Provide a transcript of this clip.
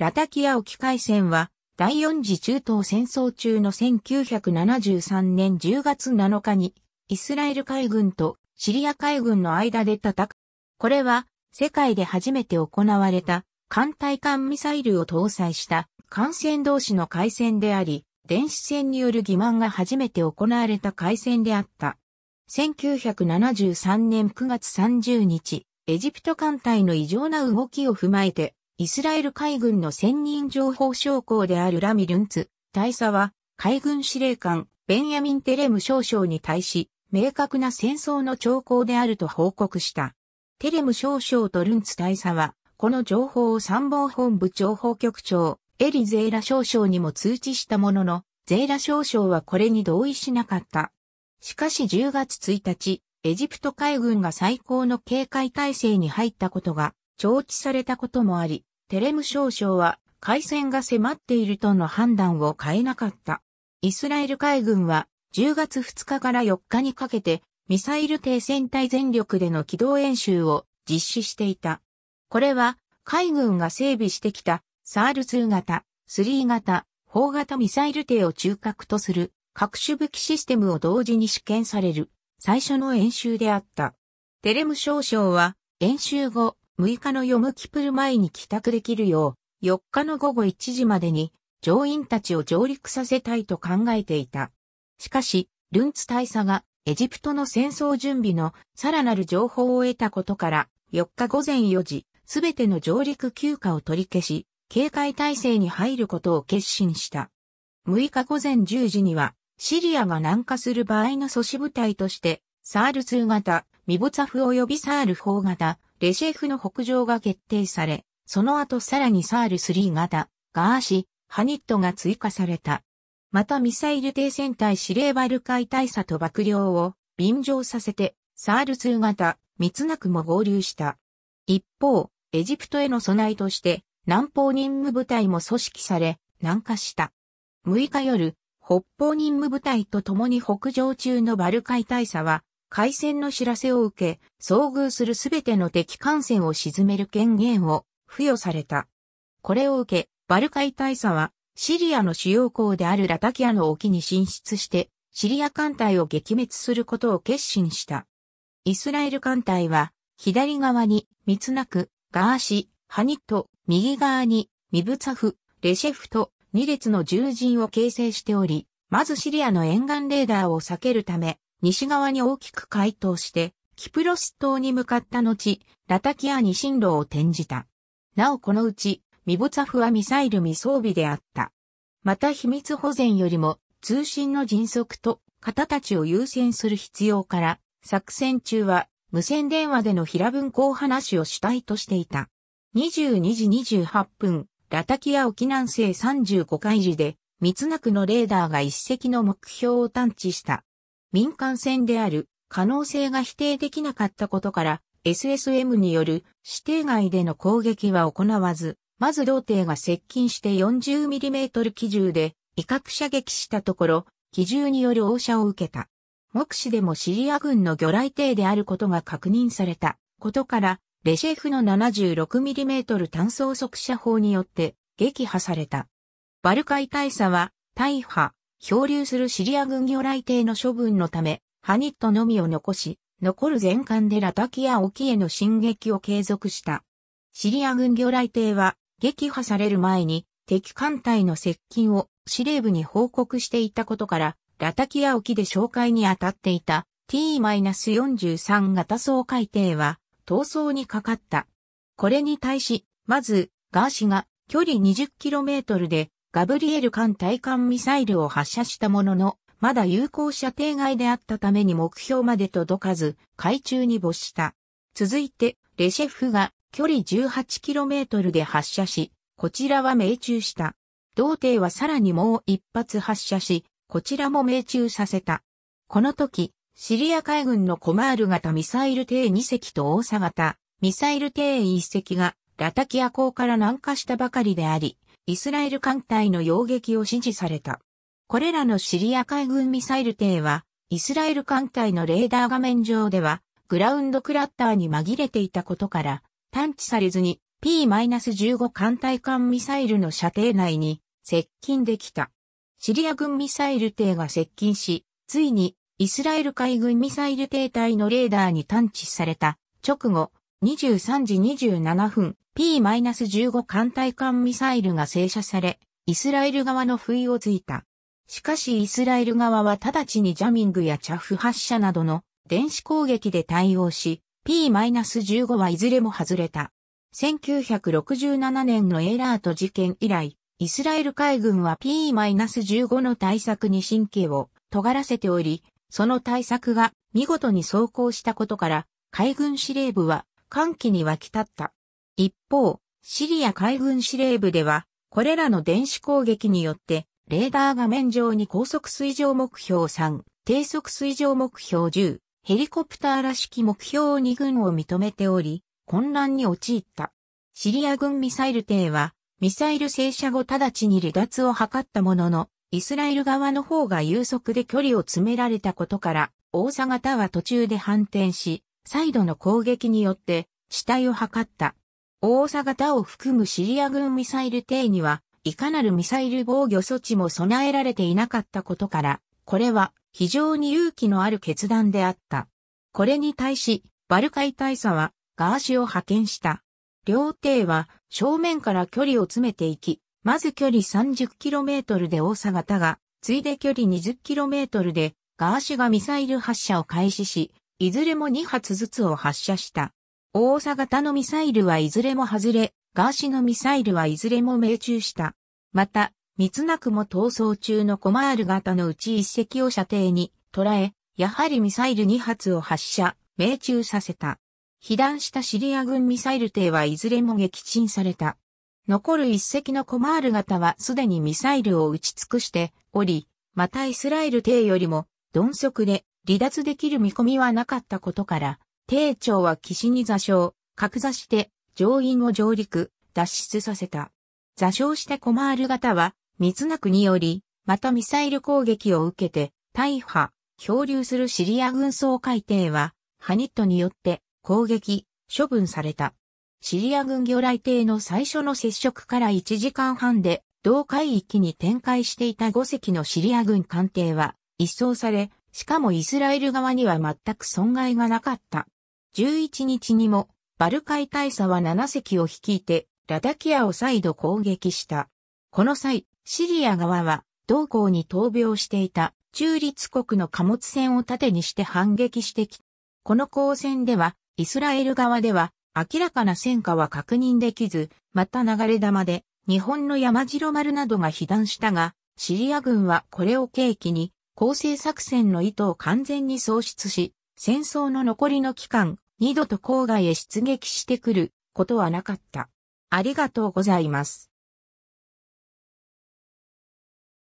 ラタキア沖海戦は、第四次中東戦争中の1973年10月7日に、イスラエル海軍とシリア海軍の間で戦う。これは、世界で初めて行われた、艦隊艦ミサイルを搭載した艦船同士の海戦であり、電子戦による欺瞞が初めて行われた海戦であった。1973年9月30日、エジプト艦隊の異常な動きを踏まえて、イスラエル海軍の専任情報将校であるラミ・ルンツ、大佐は、海軍司令官、ベンヤミン・テレム少将に対し、明確な戦争の兆候であると報告した。テレム少将とルンツ大佐は、この情報を参謀本部情報局長、エリゼーラ少将にも通知したものの、ゼーラ少将はこれに同意しなかった。しかし10月1日、エジプト海軍が最高の警戒態勢に入ったことが、承知されたこともあり、テレム少将は海戦が迫っているとの判断を変えなかった。イスラエル海軍は10月2日から4日にかけてミサイル艇戦隊全力での機動演習を実施していた。これは海軍が整備してきたサール2型、3型、砲型ミサイル艇を中核とする各種武器システムを同時に試験される最初の演習であった。テレム少将は演習後、6日のヨムキプル前に帰宅できるよう、4日の午後1時までに乗員たちを上陸させたいと考えていた。しかし、ルンツ大佐がエジプトの戦争準備のさらなる情報を得たことから、4日午前4時、すべての上陸休暇を取り消し、警戒態勢に入ることを決心した。6日午前10時には、シリアが南下する場合の阻止部隊として、サール2型、ミボツァフ及びサール4型、レシェフの北上が決定され、その後さらにサール3型、ガーシ、ハニットが追加された。またミサイル低戦隊司令バルイ大佐と爆僚を便乗させて、サール2型、密なくも合流した。一方、エジプトへの備えとして、南方任務部隊も組織され、南下した。6日夜、北方任務部隊と共に北上中のバルカイ大佐は、海戦の知らせを受け、遭遇するすべての敵艦船を沈める権限を付与された。これを受け、バルカイ大佐は、シリアの主要港であるラタキアの沖に進出して、シリア艦隊を撃滅することを決心した。イスラエル艦隊は、左側に、ミツナク、ガーシ、ハニット、右側に、ミブツァフ、レシェフと、2列の獣人を形成しており、まずシリアの沿岸レーダーを避けるため、西側に大きく回答して、キプロス島に向かった後、ラタキアに進路を転じた。なおこのうち、ミボツァフはミサイル未装備であった。また秘密保全よりも通信の迅速と方たちを優先する必要から、作戦中は無線電話での平文庫話を主体としていた。22時28分、ラタキア沖南西35海時で、密なくのレーダーが一隻の目標を探知した。民間船である可能性が否定できなかったことから、SSM による指定外での攻撃は行わず、まず同艇が接近して 40mm 機銃で威嚇射撃したところ、機銃による応射を受けた。目視でもシリア軍の魚雷艇であることが確認されたことから、レシェフの 76mm 単装速射砲によって撃破された。バルカイ大佐は大破、漂流するシリア軍魚雷艇の処分のため、ハニットのみを残し、残る全艦でラタキア沖への進撃を継続した。シリア軍魚雷艇は撃破される前に敵艦隊の接近を司令部に報告していたことから、ラタキア沖で紹介に当たっていた T-43 型総海艇は逃走にかかった。これに対し、まず、ガーシが距離 20km でガブリエル艦対艦ミサイルを発射したものの、まだ有効射程外であったために目標まで届かず、海中に没した。続いて、レシェフが距離 18km で発射し、こちらは命中した。同艇はさらにもう一発発射し、こちらも命中させた。この時、シリア海軍のコマール型ミサイル艇2隻と大佐型ミサイル艇1隻がラタキア港から南下したばかりであり、イスラエル艦隊の擁撃を指示された。これらのシリア海軍ミサイル艇は、イスラエル艦隊のレーダー画面上では、グラウンドクラッターに紛れていたことから、探知されずに P-15 艦隊艦ミサイルの射程内に接近できた。シリア軍ミサイル艇が接近し、ついにイスラエル海軍ミサイル艇隊のレーダーに探知された直後、23時27分、P-15 艦隊艦ミサイルが発射され、イスラエル側の不意をついた。しかしイスラエル側は直ちにジャミングやチャフ発射などの電子攻撃で対応し、P-15 はいずれも外れた。1967年のエラート事件以来、イスラエル海軍は P-15 の対策に神経を尖らせており、その対策が見事に走行したことから、海軍司令部は歓喜に沸き立った。一方、シリア海軍司令部では、これらの電子攻撃によって、レーダー画面上に高速水上目標3、低速水上目標10、ヘリコプターらしき目標を2軍を認めており、混乱に陥った。シリア軍ミサイル艇は、ミサイル正射後直ちに離脱を図ったものの、イスラエル側の方が有速で距離を詰められたことから、大佐方は途中で反転し、再度の攻撃によって、死体を図った。大阪型を含むシリア軍ミサイル艇には、いかなるミサイル防御措置も備えられていなかったことから、これは非常に勇気のある決断であった。これに対し、バルカイ大佐はガーシを派遣した。両艇は正面から距離を詰めていき、まず距離 30km で大阪型が、ついで距離 20km でガーシがミサイル発射を開始し、いずれも2発ずつを発射した。大阪型のミサイルはいずれも外れ、ガーシのミサイルはいずれも命中した。また、密なくも逃走中のコマール型のうち一隻を射程に捉え、やはりミサイル2発を発射、命中させた。被弾したシリア軍ミサイル艇はいずれも撃沈された。残る一隻のコマール型はすでにミサイルを撃ち尽くしており、またイスラエル艇よりも、鈍速で離脱できる見込みはなかったことから、丁長は岸に座礁、格座して乗員を上陸、脱出させた。座礁したコマール型は、密な国より、またミサイル攻撃を受けて、大破、漂流するシリア軍総海艇は、ハニットによって攻撃、処分された。シリア軍魚雷艇の最初の接触から1時間半で、同海域に展開していた5隻のシリア軍艦艇は、一掃され、しかもイスラエル側には全く損害がなかった。11日にも、バルカイ大佐は7隻を率いて、ラダキアを再度攻撃した。この際、シリア側は、同行に闘病していた中立国の貨物船を盾にして反撃してきた。この交戦では、イスラエル側では、明らかな戦果は確認できず、また流れ玉で、日本の山城丸などが被弾したが、シリア軍はこれを契機に、構成作戦の意図を完全に喪失し、戦争の残りの期間、二度と郊外へ出撃してくることはなかった。ありがとうございます。